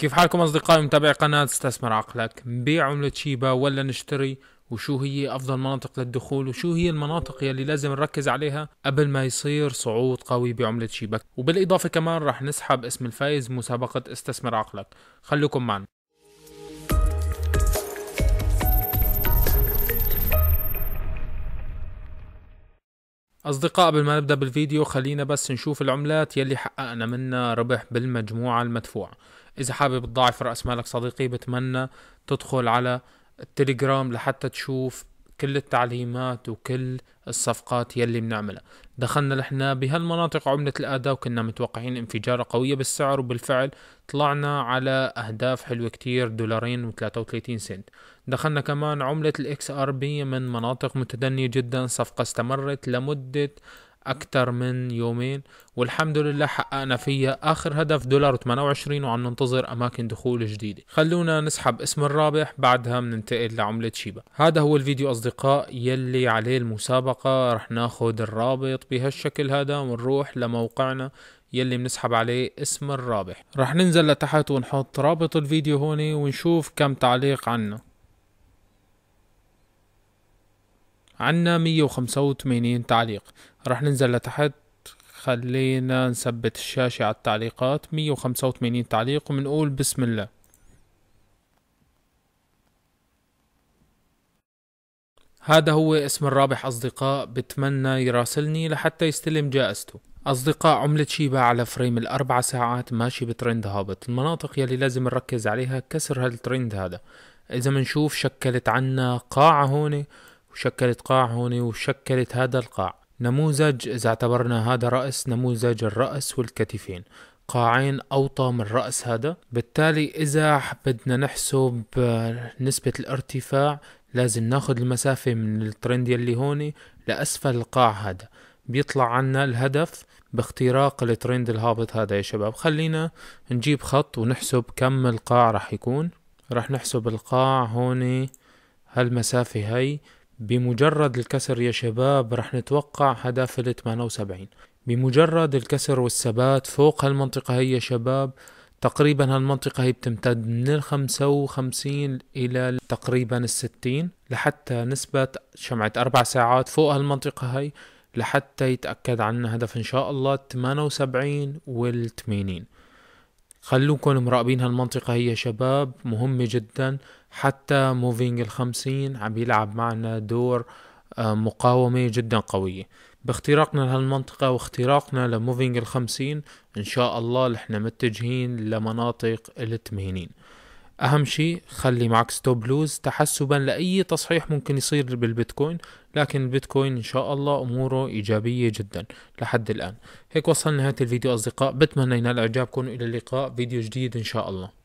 كيف حالكم أصدقائي متابعي قناة استثمر عقلك نبيع عملة شيبا ولا نشتري وشو هي أفضل مناطق للدخول وشو هي المناطق يلي لازم نركز عليها قبل ما يصير صعود قوي بعملة شيبا وبالإضافة كمان رح نسحب اسم الفايز مسابقة استثمر عقلك خليكم معنا أصدقاء قبل ما نبدأ بالفيديو خلينا بس نشوف العملات يلي حققنا منها ربح بالمجموعة المدفوعة إذا حابب تضاعف رأس مالك صديقي بتمنى تدخل على التليجرام لحتى تشوف كل التعليمات وكل الصفقات يلي بنعملها دخلنا نحن بهالمناطق عملة الأداء وكنا متوقعين انفجارة قوية بالسعر وبالفعل طلعنا على أهداف حلوة كتير دولارين و33 سنت دخلنا كمان عملة الإكس آر بي من مناطق متدنية جدا صفقة استمرت لمدة أكتر من يومين والحمد لله حققنا فيها آخر هدف دولار 28 وعم ننتظر أماكن دخول جديدة خلونا نسحب اسم الرابح بعدها مننتقل لعملة شيبا هذا هو الفيديو أصدقاء يلي عليه المسابقة رح ناخد الرابط بهالشكل هذا ونروح لموقعنا يلي بنسحب عليه اسم الرابح رح ننزل لتحت ونحط رابط الفيديو هون ونشوف كم تعليق عنه عنا 185 تعليق رح ننزل لتحت خلينا نثبت الشاشة على التعليقات 185 تعليق وبنقول بسم الله هذا هو اسم الرابح أصدقاء بتمنى يراسلني لحتى يستلم جائزته أصدقاء عملة شيبا على فريم الأربع ساعات ماشي بترند هابط المناطق يلي لازم نركز عليها كسر هالترند هذا إذا منشوف شكلت عنا قاعة هون وشكلت قاع هوني وشكلت هذا القاع نموذج إذا اعتبرنا هذا رأس نموذج الرأس والكتفين قاعين أوطى من الرأس هذا بالتالي إذا بدنا نحسب آه، نسبة الارتفاع لازم ناخد المسافة من الترند يلي هوني لأسفل القاع هذا بيطلع عنا الهدف باختراق الترند الهابط هذا يا شباب خلينا نجيب خط ونحسب كم القاع رح يكون رح نحسب القاع هون هالمسافة هي بمجرد الكسر يا شباب رح نتوقع هدف ال 78 بمجرد الكسر والثبات فوق هالمنطقة هي يا شباب تقريبا هالمنطقة هي بتمتد من ال 55 إلى تقريبا ال 60 لحتى نسبة شمعة أربع ساعات فوق هالمنطقة هي لحتى يتأكد عنا هدف إن شاء الله 78 وال 80 خلوكم مراقبين هالمنطقة هي يا شباب مهمة جداً حتى موفينج الخمسين عم يلعب معنا دور آه، مقاومة جدا قوية باختراقنا لهالمنطقة واختراقنا لموفينج الخمسين إن شاء الله نحن متجهين لمناطق التمهينين أهم شيء خلي معك ستوب لوز تحسبا لأي تصحيح ممكن يصير بالبيتكوين لكن البيتكوين إن شاء الله أموره إيجابية جدا لحد الآن هيك وصلنا نهاية الفيديو أصدقاء بتمنى ينال إعجابكم إلى اللقاء فيديو جديد إن شاء الله